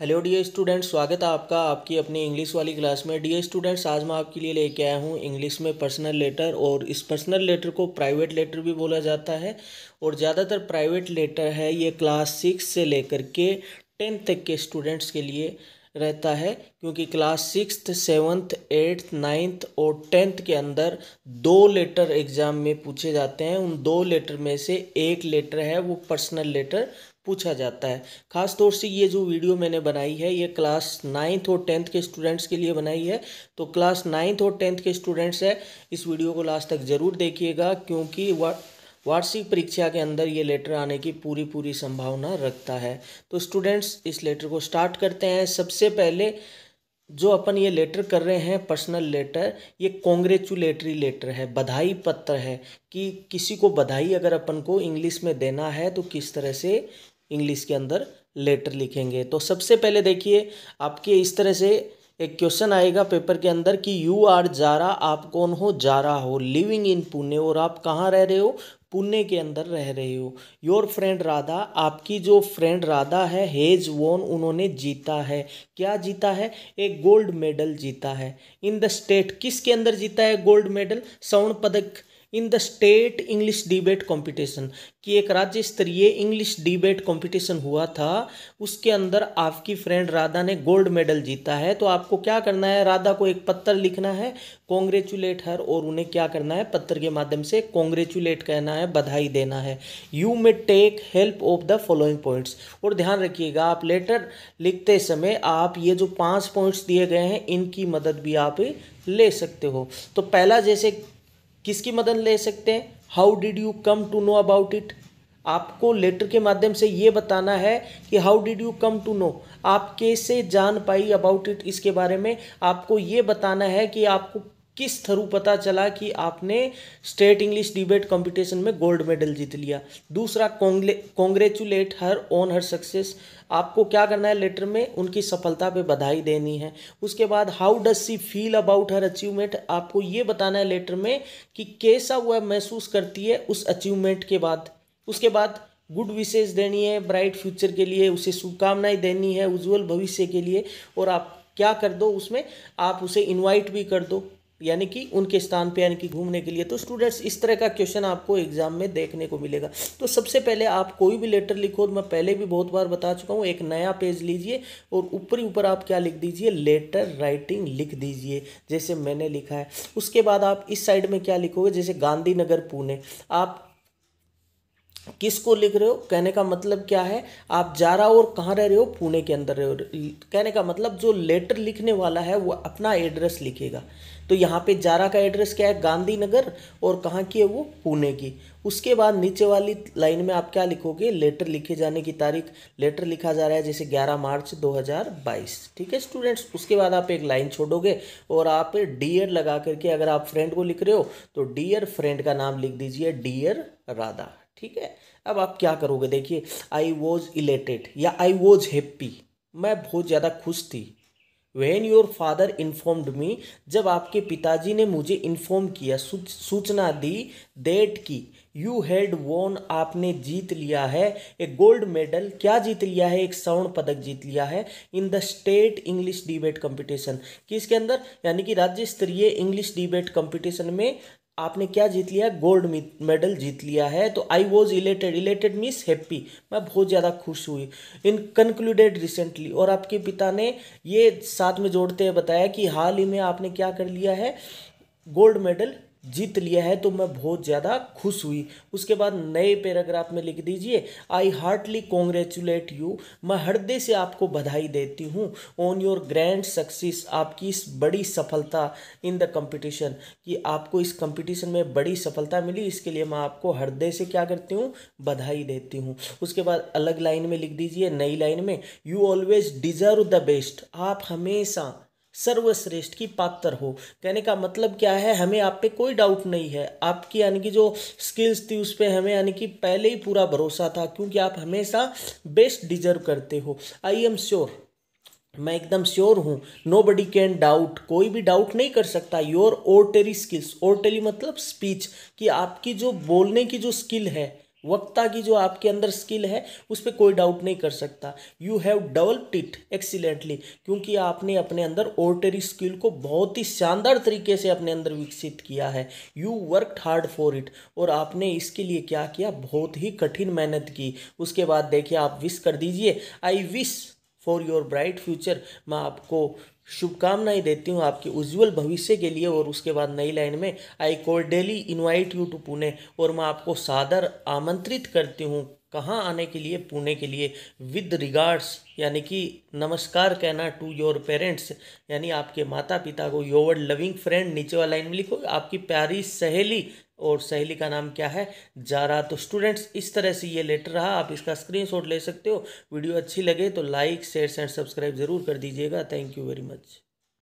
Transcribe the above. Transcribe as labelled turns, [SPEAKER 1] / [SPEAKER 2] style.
[SPEAKER 1] hello dear students स्वागत है आपका आपकी अपनी इंग्लिश वाली क्लास में डियर स्टूडेंट्स आज मैं आपके लिए लेके आया हूँ इंग्लिश में पर्सनल लेटर और इस पर्सनल लेटर को प्राइवेट लेटर भी बोला जाता है और ज़्यादातर प्राइवेट लेटर है ये क्लास सिक्स से लेकर के टेंथ तक के स्टूडेंट्स के लिए रहता है क्योंकि class six seventh eighth ninth और टेंथ के अंदर दो लेटर एग्ज़ाम में पूछे जाते हैं उन दो लेटर में से एक लेटर है वो पर्सनल लेटर पूछा जाता है ख़ास तौर से ये जो वीडियो मैंने बनाई है ये क्लास नाइन्थ और टेंथ के स्टूडेंट्स के लिए बनाई है तो क्लास नाइन्थ और टेंथ के स्टूडेंट्स है इस वीडियो को लास्ट तक ज़रूर देखिएगा क्योंकि वह वार्षिक परीक्षा के अंदर ये लेटर आने की पूरी पूरी संभावना रखता है तो स्टूडेंट्स इस लेटर को स्टार्ट करते हैं सबसे पहले जो अपन ये लेटर कर रहे हैं पर्सनल लेटर ये कॉन्ग्रेचुलेटरी लेटर है बधाई पत्र है कि किसी को बधाई अगर अपन को इंग्लिश में देना है तो किस तरह से इंग्लिश के अंदर लेटर लिखेंगे तो सबसे पहले देखिए आपके इस तरह से एक क्वेश्चन आएगा पेपर के अंदर कि यू आर जारा आप कौन हो जारा हो लिविंग इन पुणे और आप कहाँ रह रहे हो पुणे के अंदर रह रहे हो योर फ्रेंड राधा आपकी जो फ्रेंड राधा है हेज वोन उन्होंने जीता है क्या जीता है एक गोल्ड मेडल जीता है इन द स्टेट किसके अंदर जीता है गोल्ड मेडल स्वर्ण पदक in the state English debate competition कि एक राज्य स्तरीय इंग्लिश डिबेट कंपटीशन हुआ था उसके अंदर आपकी फ्रेंड राधा ने गोल्ड मेडल जीता है तो आपको क्या करना है राधा को एक पत्र लिखना है कॉन्ग्रेचुलेट हर और उन्हें क्या करना है पत्र के माध्यम से कॉन्ग्रेचुलेट कहना है बधाई देना है you may take help of the following points और ध्यान रखिएगा आप लेटर लिखते समय आप ये जो पाँच पॉइंट्स दिए गए हैं इनकी मदद भी आप ले सकते हो तो पहला जैसे किसकी मदद ले सकते हैं how did you come to know about it आपको लेटर के माध्यम से ये बताना है कि how did you come to know आप कैसे जान पाई अबाउट इट इसके बारे में आपको ये बताना है कि आपको किस थ्रू पता चला कि आपने स्टेट इंग्लिश डिबेट कंपटीशन में गोल्ड मेडल जीत लिया दूसरा congratulate her on her success आपको क्या करना है लेटर में उनकी सफलता पे बधाई देनी है उसके बाद how does she feel about her achievement आपको ये बताना है लेटर में कि कैसा वह महसूस करती है उस अचीवमेंट के बाद उसके बाद गुड विशेष देनी है ब्राइट फ्यूचर के लिए उसे शुभकामनाएं देनी है उज्ज्वल भविष्य के लिए और आप क्या कर दो उसमें आप उसे इनवाइट भी कर दो यानी कि उनके स्थान पे यानी कि घूमने के लिए तो स्टूडेंट्स इस तरह का क्वेश्चन आपको एग्जाम में देखने को मिलेगा तो सबसे पहले आप कोई भी लेटर लिखो मैं पहले भी बहुत बार बता चुका हूँ एक नया पेज लीजिए और ऊपरी ऊपर आप क्या लिख दीजिए लेटर राइटिंग लिख दीजिए जैसे मैंने लिखा है उसके बाद आप इस साइड में क्या लिखोगे जैसे गांधीनगर पुणे आप किस को लिख रहे हो कहने का मतलब क्या है आप जा रहा और कहाँ रह रहे हो पुणे के अंदर रह रहे हो कहने का मतलब जो लेटर लिखने वाला है वो अपना एड्रेस लिखेगा तो यहाँ पे जारा का एड्रेस क्या है गांधीनगर और कहाँ की है वो पुणे की उसके बाद नीचे वाली लाइन में आप क्या लिखोगे लेटर लिखे जाने की तारीख लेटर लिखा जा रहा है जैसे 11 मार्च 2022 ठीक है स्टूडेंट्स उसके बाद आप एक लाइन छोड़ोगे और आप डियर लगा करके अगर आप फ्रेंड को लिख रहे हो तो डियर फ्रेंड का नाम लिख दीजिए डियर राधा ठीक है अब आप क्या करोगे देखिए आई वॉज इलेटेड या आई वॉज हैप्पी मैं बहुत ज़्यादा खुश थी when your father informed me जब आपके पिताजी ने मुझे इन्फॉर्म किया सूचना दी देट की यू हैड वोन आपने जीत लिया है एक गोल्ड मेडल क्या जीत लिया है एक स्वर्ण पदक जीत लिया है in the state English debate competition किसके अंदर यानी कि राज्य स्तरीय इंग्लिश डिबेट कंपटीशन में आपने क्या जीत लिया गोल्ड मेडल जीत लिया है तो I was elated elated means happy मैं बहुत ज़्यादा खुश हुई इन कंक्लूडेड रिसेंटली और आपके पिता ने ये साथ में जोड़ते हुए बताया कि हाल ही में आपने क्या कर लिया है गोल्ड मेडल जीत लिया है तो मैं बहुत ज़्यादा खुश हुई उसके बाद नए पैराग्राफ में लिख दीजिए आई हार्टली कॉन्ग्रेचुलेट यू मैं हृदय से आपको बधाई देती हूँ ऑन योर ग्रैंड सक्सेस आपकी इस बड़ी सफलता इन द कंपटीशन कि आपको इस कंपटीशन में बड़ी सफलता मिली इसके लिए मैं आपको हृदय से क्या करती हूँ बधाई देती हूँ उसके बाद अलग लाइन में लिख दीजिए नई लाइन में you always deserve the best आप हमेशा सर्वश्रेष्ठ की पात्र हो कहने का मतलब क्या है हमें आप पे कोई डाउट नहीं है आपकी यानी कि जो स्किल्स थी उस पर हमें यानी कि पहले ही पूरा भरोसा था क्योंकि आप हमेशा बेस्ट डिजर्व करते हो आई एम श्योर मैं एकदम श्योर हूँ नो बडी कैन डाउट कोई भी डाउट नहीं कर सकता योर ओरटेरी स्किल्स ओरटेरी मतलब स्पीच कि आपकी जो बोलने की जो स्किल है वक्ता की जो आपके अंदर स्किल है उस पर कोई डाउट नहीं कर सकता you have developed it excellently क्योंकि आपने अपने अंदर ओरटरी स्किल को बहुत ही शानदार तरीके से अपने अंदर विकसित किया है you work hard for it और आपने इसके लिए क्या किया बहुत ही कठिन मेहनत की उसके बाद देखिए आप विश कर दीजिए I wish for your bright future मैं आपको शुभकामनाएं देती हूँ आपके उज्जवल भविष्य के लिए और उसके बाद नई लाइन में I daily invite you to Pune और मैं आपको सादर आमंत्रित करती हूँ कहाँ आने के लिए पुणे के लिए विद रिगार्ड्स यानी कि नमस्कार कहना टू योर पेरेंट्स यानी आपके माता पिता को योवर लविंग फ्रेंड नीचे वाला लाइन में लिखो आपकी प्यारी सहेली और सहेली का नाम क्या है जारा तो स्टूडेंट्स इस तरह से ये लेटर रहा आप इसका स्क्रीनशॉट ले सकते हो वीडियो अच्छी लगे तो लाइक शेयर एंड सब्सक्राइब ज़रूर कर दीजिएगा थैंक यू वेरी मच